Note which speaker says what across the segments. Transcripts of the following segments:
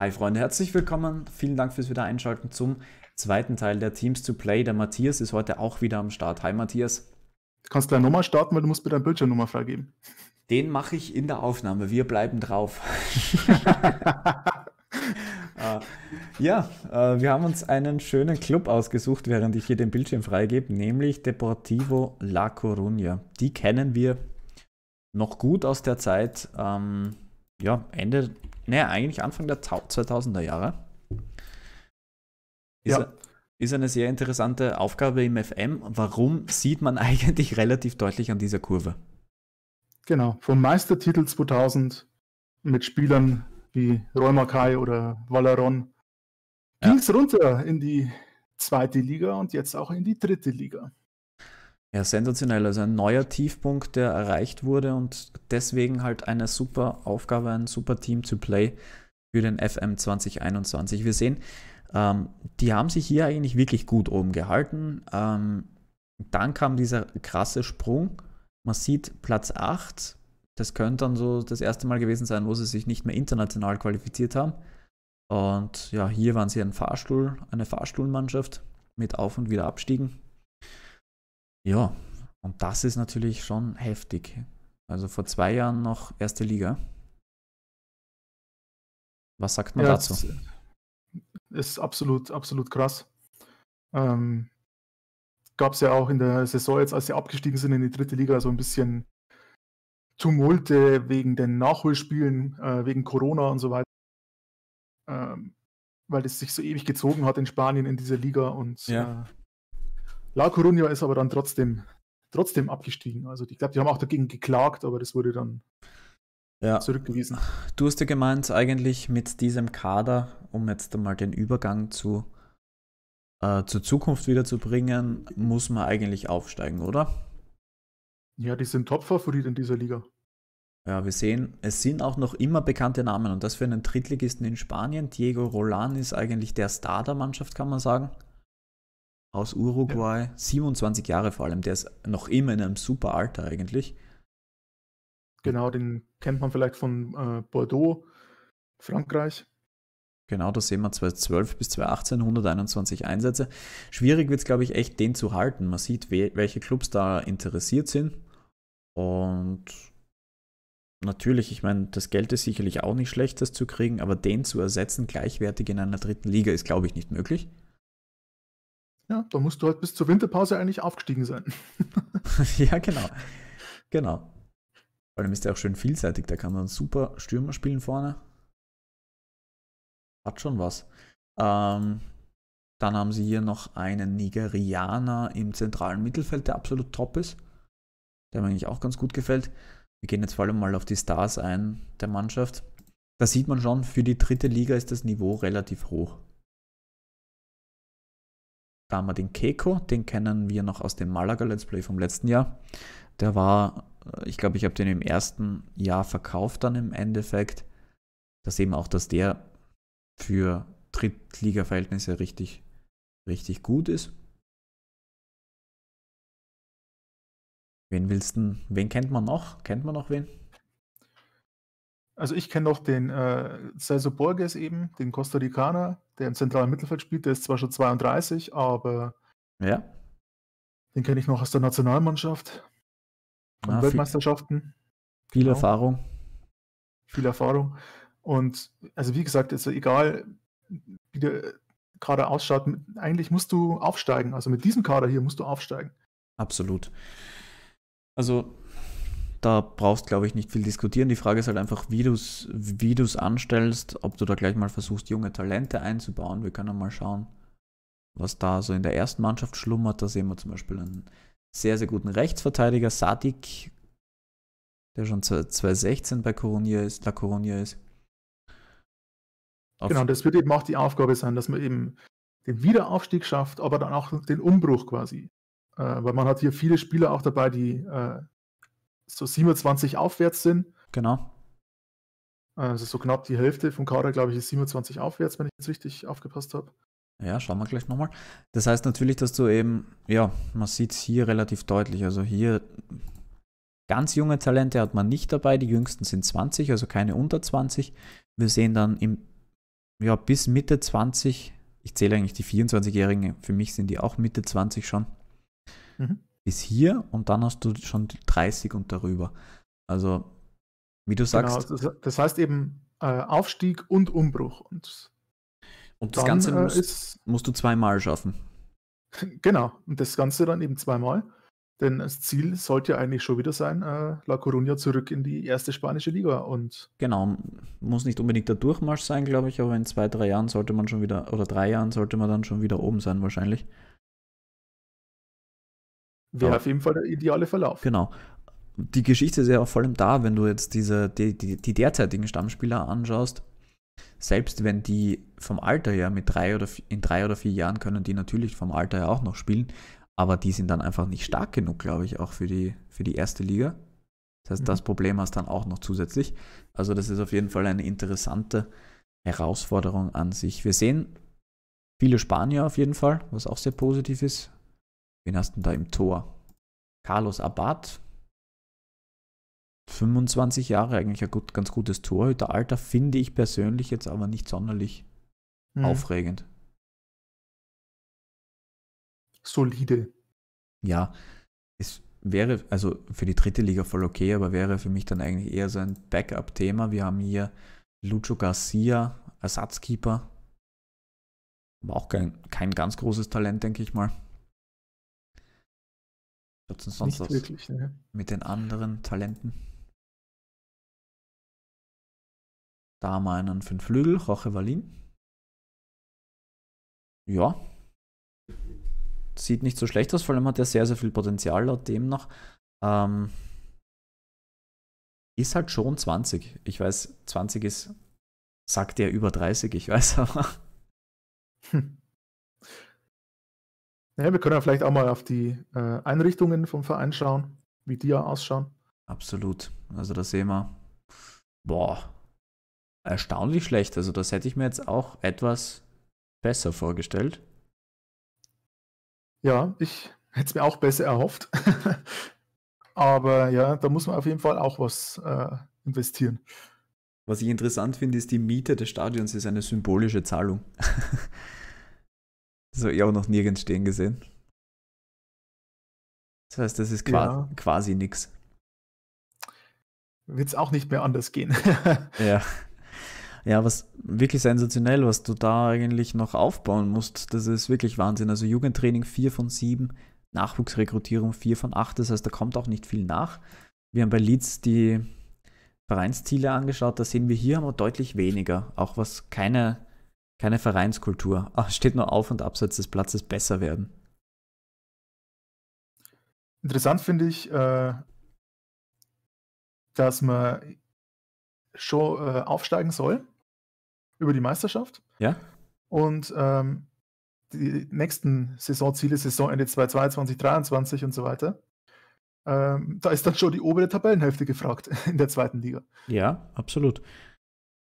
Speaker 1: Hi Freunde, herzlich willkommen. Vielen Dank fürs wieder einschalten zum zweiten Teil der Teams to Play. Der Matthias ist heute auch wieder am Start. Hi Matthias.
Speaker 2: Du kannst deine Nummer starten, weil du musst mir deine Bildschirmnummer freigeben.
Speaker 1: Den mache ich in der Aufnahme. Wir bleiben drauf. Äh, ja, äh, wir haben uns einen schönen Club ausgesucht, während ich hier den Bildschirm freigebe, nämlich Deportivo La Coruña. Die kennen wir noch gut aus der Zeit. Ähm, ja, Ende naja, eigentlich Anfang der 2000er Jahre. Ist, ja. ist eine sehr interessante Aufgabe im FM. Warum sieht man eigentlich relativ deutlich an dieser Kurve?
Speaker 2: Genau, vom Meistertitel 2000 mit Spielern wie Roy oder Valeron ging es ja. runter in die zweite Liga und jetzt auch in die dritte Liga.
Speaker 1: Ja, sensationell. Also ein neuer Tiefpunkt, der erreicht wurde und deswegen halt eine super Aufgabe, ein super Team zu play für den FM 2021. Wir sehen, ähm, die haben sich hier eigentlich wirklich gut oben gehalten. Ähm, dann kam dieser krasse Sprung. Man sieht Platz 8. Das könnte dann so das erste Mal gewesen sein, wo sie sich nicht mehr international qualifiziert haben. Und ja, hier waren sie ein Fahrstuhl, eine Fahrstuhlmannschaft mit Auf- und Wiederabstiegen. abstiegen. Ja, und das ist natürlich schon heftig. Also vor zwei Jahren noch erste Liga. Was sagt man ja, dazu?
Speaker 2: Äh, ist absolut, absolut krass. Ähm, Gab es ja auch in der Saison jetzt, als sie abgestiegen sind in die dritte Liga, so ein bisschen Tumulte wegen den Nachholspielen, äh, wegen Corona und so weiter. Ähm, weil es sich so ewig gezogen hat in Spanien in dieser Liga und ja. äh, La Coruña ist aber dann trotzdem, trotzdem abgestiegen. Also ich glaube, die haben auch dagegen geklagt, aber das wurde dann
Speaker 1: ja. zurückgewiesen. Du hast ja gemeint, eigentlich mit diesem Kader, um jetzt einmal den Übergang zu, äh, zur Zukunft wiederzubringen, muss man eigentlich aufsteigen, oder?
Speaker 2: Ja, die sind Top-Favorit in dieser Liga.
Speaker 1: Ja, wir sehen, es sind auch noch immer bekannte Namen und das für einen Drittligisten in Spanien. Diego Rolan ist eigentlich der Star der Mannschaft, kann man sagen aus Uruguay, ja. 27 Jahre vor allem, der ist noch immer in einem super Alter eigentlich.
Speaker 2: Genau, den kennt man vielleicht von äh, Bordeaux, Frankreich.
Speaker 1: Genau, da sehen wir 2012 bis 2018 121 Einsätze. Schwierig wird es, glaube ich, echt den zu halten. Man sieht, we welche Clubs da interessiert sind. Und natürlich, ich meine, das Geld ist sicherlich auch nicht schlecht, das zu kriegen, aber den zu ersetzen gleichwertig in einer dritten Liga ist, glaube ich, nicht möglich.
Speaker 2: Ja, da musst du halt bis zur Winterpause eigentlich aufgestiegen sein. ja,
Speaker 1: genau. Genau. Vor allem ist der auch schön vielseitig. Da kann man super Stürmer spielen vorne. Hat schon was. Ähm, dann haben sie hier noch einen Nigerianer im zentralen Mittelfeld, der absolut top ist. Der mir eigentlich auch ganz gut gefällt. Wir gehen jetzt vor allem mal auf die Stars ein der Mannschaft. Da sieht man schon, für die dritte Liga ist das Niveau relativ hoch. Da haben wir den Keko, den kennen wir noch aus dem Malaga Let's Play vom letzten Jahr. Der war, äh, ich glaube, ich habe den im ersten Jahr verkauft dann im Endeffekt. Das sehen wir auch, dass der für Drittliga-Verhältnisse richtig, richtig gut ist.
Speaker 3: Wen willst du, wen kennt man
Speaker 2: noch? Kennt man noch wen? Also ich kenne noch den äh, Celso Borges eben, den Costa Ricaner, der im zentralen Mittelfeld spielt. Der ist zwar schon 32, aber ja. den kenne ich noch aus der Nationalmannschaft und ah, Weltmeisterschaften. Viel, viel genau. Erfahrung. Viel Erfahrung. Und also wie gesagt, ist ja egal, wie der Kader ausschaut, eigentlich musst du aufsteigen. Also mit diesem Kader hier musst du aufsteigen. Absolut. Also
Speaker 1: da brauchst, glaube ich, nicht viel diskutieren. Die Frage ist halt einfach, wie du es wie anstellst, ob du da gleich mal versuchst, junge Talente einzubauen. Wir können mal schauen, was da so in der ersten Mannschaft schlummert. Da sehen wir zum Beispiel einen sehr, sehr guten Rechtsverteidiger, Sadik, der schon 2016 bei Coronia ist, La Coronia ist.
Speaker 2: Auf genau, das wird eben auch die Aufgabe sein, dass man eben den Wiederaufstieg schafft, aber dann auch den Umbruch quasi. Äh, weil man hat hier viele Spieler auch dabei, die äh, so 27 aufwärts sind. Genau. Also so knapp die Hälfte vom Kader, glaube ich, ist 27 aufwärts, wenn ich jetzt richtig aufgepasst habe.
Speaker 1: Ja, schauen wir gleich nochmal. Das heißt natürlich, dass du eben, ja, man sieht es hier relativ deutlich. Also hier ganz junge Talente hat man nicht dabei. Die jüngsten sind 20, also keine unter 20. Wir sehen dann im, ja, bis Mitte 20, ich zähle eigentlich die 24-Jährigen, für mich sind die auch Mitte 20 schon. Mhm bis hier und dann hast du schon 30 und darüber. Also, wie du genau, sagst.
Speaker 2: Genau, das heißt eben äh, Aufstieg und Umbruch. Und,
Speaker 1: und das Ganze äh, musst, ist, musst du zweimal schaffen.
Speaker 2: Genau, und das Ganze dann eben zweimal. Denn das Ziel sollte ja eigentlich schon wieder sein, äh, La Coruña zurück in die erste spanische Liga. Und genau, muss nicht unbedingt der Durchmarsch sein,
Speaker 1: glaube ich, aber in zwei, drei Jahren sollte man schon wieder, oder drei Jahren sollte man dann schon wieder oben sein, wahrscheinlich. Wäre auf jeden Fall der ideale Verlauf. Genau. Die Geschichte ist ja auch vor allem da, wenn du jetzt diese, die, die, die derzeitigen Stammspieler anschaust, selbst wenn die vom Alter her mit drei oder in drei oder vier Jahren können die natürlich vom Alter her auch noch spielen, aber die sind dann einfach nicht stark genug, glaube ich, auch für die, für die erste Liga. Das heißt, mhm. das Problem hast dann auch noch zusätzlich. Also, das ist auf jeden Fall eine interessante Herausforderung an sich. Wir sehen viele Spanier auf jeden Fall, was auch sehr positiv ist. Wen hast du da im Tor? Carlos Abad. 25 Jahre eigentlich ein gut, ganz gutes Torhüteralter, finde ich persönlich jetzt aber nicht sonderlich mhm. aufregend.
Speaker 2: Solide.
Speaker 1: Ja, es wäre also für die dritte Liga voll okay, aber wäre für mich dann eigentlich eher so ein Backup-Thema. Wir haben hier Lucho Garcia, Ersatzkeeper. Aber auch kein, kein ganz großes Talent, denke ich mal. Schaut es sonst Nicht wirklich, ne? Mit den anderen Talenten.
Speaker 3: Da haben wir einen für den Flügel, Roche
Speaker 1: Valin. Ja. Sieht nicht so schlecht aus, vor allem hat er sehr, sehr viel Potenzial laut dem noch. Ähm, ist halt schon 20. Ich weiß, 20 ist, sagt er über 30, ich weiß aber. Hm.
Speaker 2: Naja, wir können ja vielleicht auch mal auf die äh, Einrichtungen vom Verein schauen, wie die ja ausschauen.
Speaker 1: Absolut. Also da sehen wir, boah, erstaunlich schlecht. Also das hätte
Speaker 2: ich mir jetzt auch etwas besser vorgestellt. Ja, ich hätte es mir auch besser erhofft. Aber ja, da muss man auf jeden Fall auch was äh, investieren.
Speaker 1: Was ich interessant finde, ist, die Miete des Stadions ist eine symbolische Zahlung. Das habe ich auch noch nirgends stehen gesehen. Das heißt, das ist qua ja. quasi nichts.
Speaker 2: Wird es auch nicht mehr anders gehen.
Speaker 1: ja. Ja, was wirklich sensationell, was du da eigentlich noch aufbauen musst, das ist wirklich Wahnsinn. Also Jugendtraining 4 von 7, Nachwuchsrekrutierung 4 von 8, das heißt, da kommt auch nicht viel nach. Wir haben bei Leeds die Vereinsziele angeschaut, da sehen wir hier aber deutlich weniger, auch was keine keine Vereinskultur. Oh, steht nur auf und abseits des Platzes besser werden.
Speaker 2: Interessant finde ich, äh, dass man schon äh, aufsteigen soll über die Meisterschaft. Ja. Und ähm, die nächsten Saisonziele, Saisonende 2022, 2023 und so weiter. Ähm, da ist dann schon die obere Tabellenhälfte gefragt in der zweiten Liga.
Speaker 1: Ja, absolut.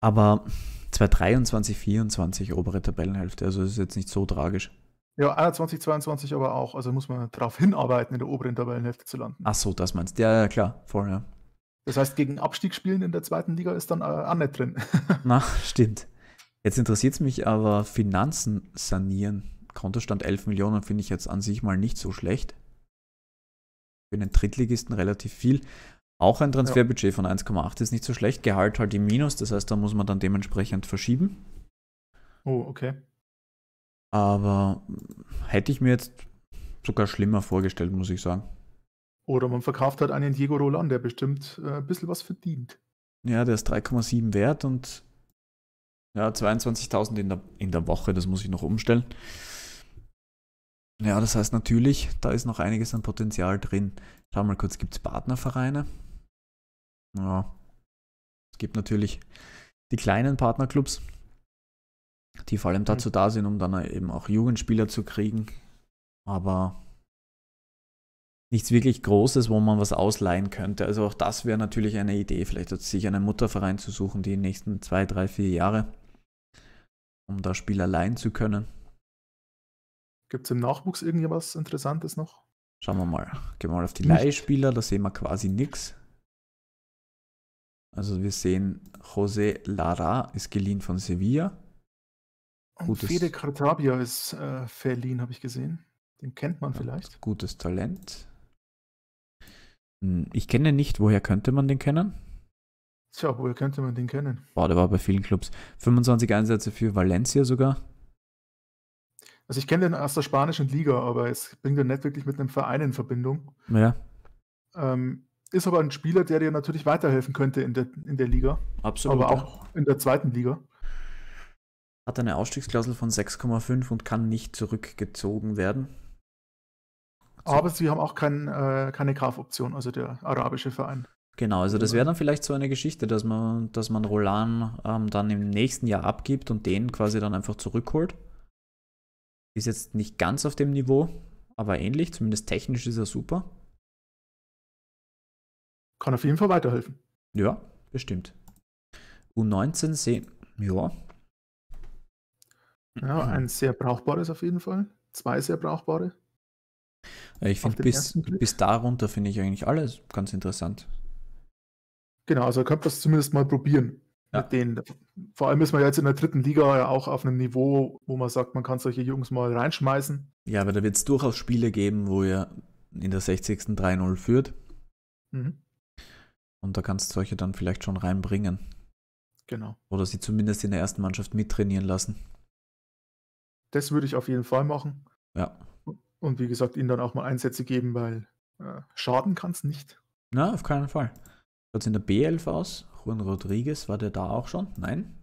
Speaker 1: Aber 223, 24 obere Tabellenhälfte. Also das ist jetzt nicht so tragisch.
Speaker 2: Ja, 21, 22 aber auch. Also muss man darauf hinarbeiten, in der oberen Tabellenhälfte zu landen.
Speaker 1: Ach so, das meinst du. Ja, ja, klar. Voll, ja.
Speaker 2: Das heißt, gegen Abstiegsspielen in der zweiten Liga ist dann äh, auch nicht drin.
Speaker 1: Na, stimmt. Jetzt interessiert es mich aber, Finanzen sanieren. Kontostand 11 Millionen finde ich jetzt an sich mal nicht so schlecht. Für einen Drittligisten relativ viel. Auch ein Transferbudget ja. von 1,8 ist nicht so schlecht. Gehalt halt im Minus, das heißt, da muss man dann dementsprechend verschieben. Oh, okay. Aber hätte ich mir jetzt sogar schlimmer vorgestellt, muss ich sagen.
Speaker 2: Oder man verkauft halt einen Diego Roland, der bestimmt äh, ein bisschen was verdient.
Speaker 1: Ja, der ist 3,7 wert und ja, 22.000 in der, in der Woche, das muss ich noch umstellen. Ja, das heißt natürlich, da ist noch einiges an Potenzial drin. Schau mal kurz, gibt es Partnervereine? Ja. Es gibt natürlich die kleinen Partnerclubs, die vor allem mhm. dazu da sind, um dann eben auch Jugendspieler zu kriegen. Aber nichts wirklich Großes, wo man was ausleihen könnte. Also auch das wäre natürlich eine Idee, vielleicht sich einen Mutterverein zu suchen, die nächsten zwei, drei, vier Jahre, um da Spieler leihen zu können.
Speaker 2: Gibt es im Nachwuchs irgendwas Interessantes noch?
Speaker 1: Schauen wir mal. Gehen wir mal auf die Leihspieler, da sehen wir quasi nichts. Also wir sehen, José Lara ist geliehen von Sevilla.
Speaker 2: Und Fede Cartabia ist äh, verliehen, habe ich gesehen. Den kennt man vielleicht.
Speaker 1: Gutes Talent. Hm, ich kenne nicht. Woher könnte
Speaker 2: man den kennen? Tja, woher könnte man den kennen?
Speaker 1: Boah, der war bei vielen Clubs. 25 Einsätze für Valencia sogar.
Speaker 2: Also ich kenne den aus der spanischen Liga, aber es bringt ja nicht wirklich mit einem Verein in Verbindung. Ja. Ähm, ist aber ein Spieler, der dir natürlich weiterhelfen könnte in der, in der Liga. Absolut. Aber auch in der zweiten Liga.
Speaker 1: Hat eine Ausstiegsklausel von 6,5 und kann nicht zurückgezogen werden.
Speaker 2: So. Aber sie haben auch kein, äh, keine Kaufoption, also der arabische Verein.
Speaker 1: Genau, also das wäre dann vielleicht so eine Geschichte, dass man, dass man Roland ähm, dann im nächsten Jahr abgibt und den quasi dann einfach zurückholt. Ist jetzt nicht ganz auf dem Niveau, aber ähnlich, zumindest technisch ist er super kann auf jeden Fall weiterhelfen. Ja, bestimmt. U19 sehen, ja.
Speaker 2: Ja, hm. ein sehr brauchbares auf jeden Fall. Zwei sehr brauchbare.
Speaker 1: Ich finde, bis, bis darunter finde ich eigentlich alles ganz interessant.
Speaker 2: Genau, also ihr könnt das zumindest mal probieren. Ja. Mit denen. Vor allem ist man jetzt in der dritten Liga ja auch auf einem Niveau, wo man sagt, man kann solche Jungs mal reinschmeißen.
Speaker 1: Ja, aber da wird es durchaus Spiele geben, wo ihr in der 60. 3-0 führt. Mhm. Und da kannst du solche dann vielleicht schon reinbringen. Genau. Oder sie zumindest in der ersten Mannschaft mittrainieren lassen.
Speaker 2: Das würde ich auf jeden Fall machen. Ja. Und wie gesagt, ihnen dann auch mal Einsätze geben, weil äh, schaden kann
Speaker 1: es nicht. Na, auf keinen Fall. Schaut es in der B11 aus? Juan Rodriguez, war der da auch schon? Nein.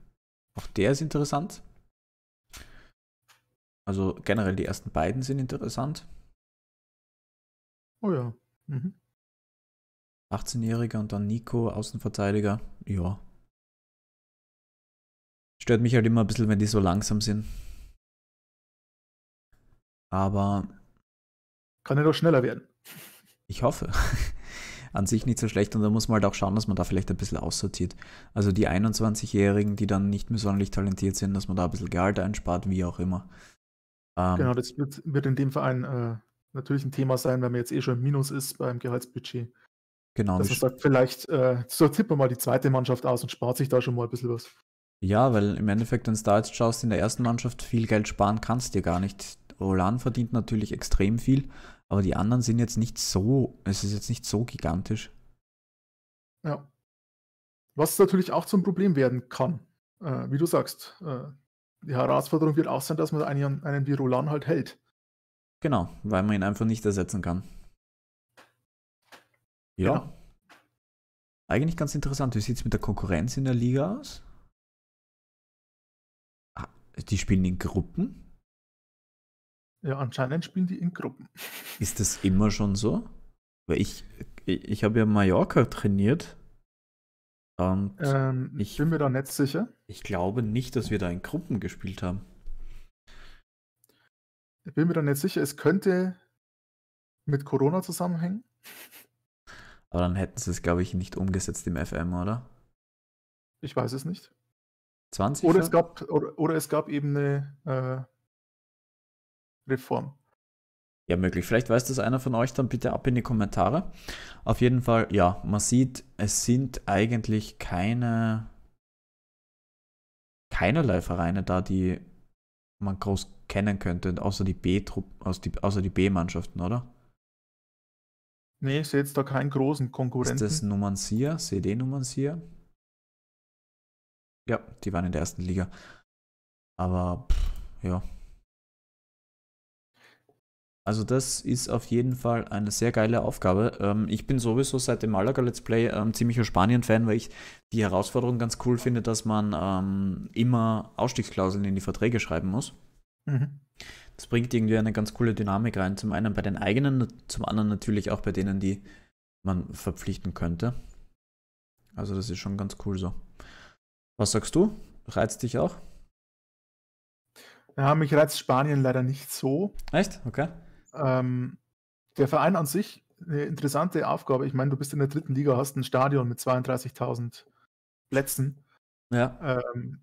Speaker 1: Auch der ist interessant. Also generell die ersten beiden sind interessant.
Speaker 3: Oh ja. Mhm. 18-Jähriger und dann Nico, Außenverteidiger. Ja. Stört mich halt immer ein
Speaker 1: bisschen, wenn die so langsam sind. Aber.
Speaker 2: Kann ja doch schneller werden.
Speaker 1: Ich hoffe. An sich nicht so schlecht und da muss man halt auch schauen, dass man da vielleicht ein bisschen aussortiert. Also die 21-Jährigen, die dann nicht mehr sonderlich talentiert sind, dass man da ein bisschen Gehalt einspart, wie auch immer. Ähm, genau,
Speaker 2: das wird, wird, in dem Verein äh, natürlich ein Thema sein, wenn man jetzt eh schon im Minus ist beim Gehaltsbudget. Genau. Dass man sagt, vielleicht äh, so tippe mal die zweite Mannschaft aus und spart sich da schon mal ein bisschen was.
Speaker 1: Ja, weil im Endeffekt, wenn du da jetzt schaust, in der ersten Mannschaft viel Geld sparen kannst du dir gar nicht. Roland verdient natürlich extrem viel, aber die anderen sind jetzt nicht so, es ist jetzt nicht so gigantisch.
Speaker 2: Ja. Was natürlich auch zum Problem werden kann, äh, wie du sagst. Äh, die Herausforderung wird auch sein, dass man einen, einen wie Roland halt hält.
Speaker 1: Genau, weil man ihn einfach nicht ersetzen kann. Ja. Genau. Eigentlich ganz interessant. Wie sieht es mit der Konkurrenz in der Liga aus? Ah, die spielen in Gruppen?
Speaker 2: Ja, anscheinend spielen die in Gruppen.
Speaker 1: Ist das immer schon so? Weil ich, ich, ich habe ja Mallorca trainiert. Und ähm, ich bin mir da nicht sicher. Ich glaube nicht, dass wir da in Gruppen gespielt haben.
Speaker 2: Ich bin mir da nicht sicher. Es könnte mit Corona zusammenhängen.
Speaker 1: Aber dann hätten sie es, glaube ich, nicht umgesetzt im FM, oder?
Speaker 2: Ich weiß es nicht.
Speaker 1: 20? Oder, es gab,
Speaker 2: oder, oder es gab eben eine äh, Reform.
Speaker 1: Ja, möglich. Vielleicht weiß das einer von euch, dann bitte ab in die Kommentare. Auf jeden Fall, ja, man sieht, es sind eigentlich keine keinerlei Vereine da, die man groß kennen könnte, außer die b außer die B-Mannschaften, oder?
Speaker 2: Nee, ich sehe jetzt da keinen großen Konkurrenten. Ist
Speaker 1: das Numancia, CD Numancia? Ja, die waren in der ersten Liga. Aber pff, ja. Also das ist auf jeden Fall eine sehr geile Aufgabe. Ähm, ich bin sowieso seit dem Malaga Let's Play ähm, ziemlicher Spanien-Fan, weil ich die Herausforderung ganz cool finde, dass man ähm, immer Ausstiegsklauseln in die Verträge schreiben muss. Mhm das bringt irgendwie eine ganz coole Dynamik rein. Zum einen bei den eigenen, zum anderen natürlich auch bei denen, die man verpflichten könnte. Also das ist schon ganz cool so. Was sagst du? Reizt dich auch?
Speaker 2: Ja, mich reizt Spanien leider nicht so. Echt? Okay. Ähm, der Verein an sich, eine interessante Aufgabe. Ich meine, du bist in der dritten Liga, hast ein Stadion mit 32.000 Plätzen. Ja. Ähm,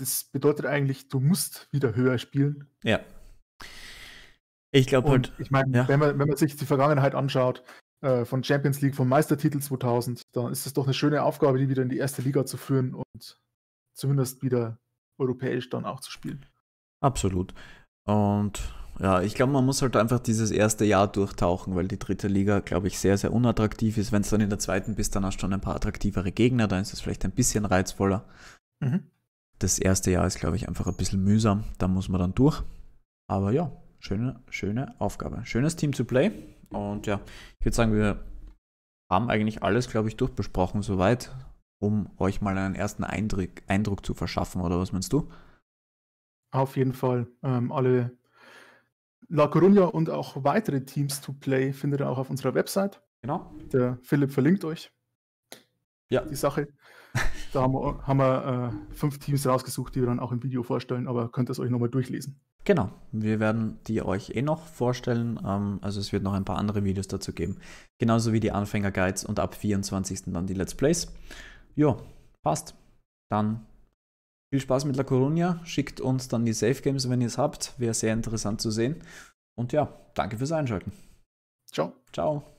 Speaker 2: das bedeutet eigentlich, du musst wieder höher spielen. Ja. Ich glaube halt. Ich meine, ja. wenn, man, wenn man sich die Vergangenheit anschaut, äh, von Champions League, vom Meistertitel 2000, dann ist es doch eine schöne Aufgabe, die wieder in die erste Liga zu führen und zumindest wieder europäisch dann auch zu spielen.
Speaker 1: Absolut. Und ja, ich glaube, man muss halt einfach dieses erste Jahr durchtauchen, weil die dritte Liga, glaube ich, sehr, sehr unattraktiv ist. Wenn es dann in der zweiten bist, dann hast du schon ein paar attraktivere Gegner, dann ist es vielleicht ein bisschen reizvoller. Mhm. Das erste Jahr ist, glaube ich, einfach ein bisschen mühsam. Da muss man dann durch. Aber ja, schöne, schöne Aufgabe. Schönes Team to play. Und ja, ich würde sagen, wir haben eigentlich alles, glaube ich, durchbesprochen soweit, um euch mal einen ersten Eindruck, Eindruck zu verschaffen, oder was meinst du?
Speaker 2: Auf jeden Fall. Ähm, alle La Coruña und auch weitere Teams to Play findet ihr auch auf unserer Website. Genau. Der Philipp verlinkt euch. Ja. Die Sache. Da haben wir, haben wir äh, fünf Teams rausgesucht, die wir dann auch im Video vorstellen, aber könnt ihr es euch nochmal durchlesen.
Speaker 1: Genau, wir werden die euch eh noch vorstellen. Ähm, also es wird noch ein paar andere Videos dazu geben. Genauso wie die Anfänger-Guides und ab 24. dann die Let's Plays. Jo, passt. Dann viel Spaß mit La Coruña. Schickt uns dann die Safe Games, wenn ihr es habt. Wäre sehr interessant zu sehen. Und ja, danke fürs Einschalten. Ciao. Ciao.